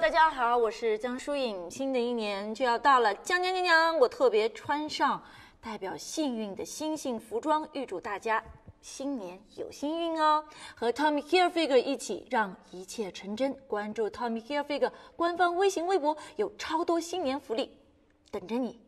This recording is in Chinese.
大家好，我是江疏影。新的一年就要到了，江江江江，我特别穿上代表幸运的星星服装，预祝大家新年有幸运哦！和 Tommy h e r e f i g u r e 一起让一切成真，关注 Tommy h e r e f i g u r e 官方微信微博，有超多新年福利等着你。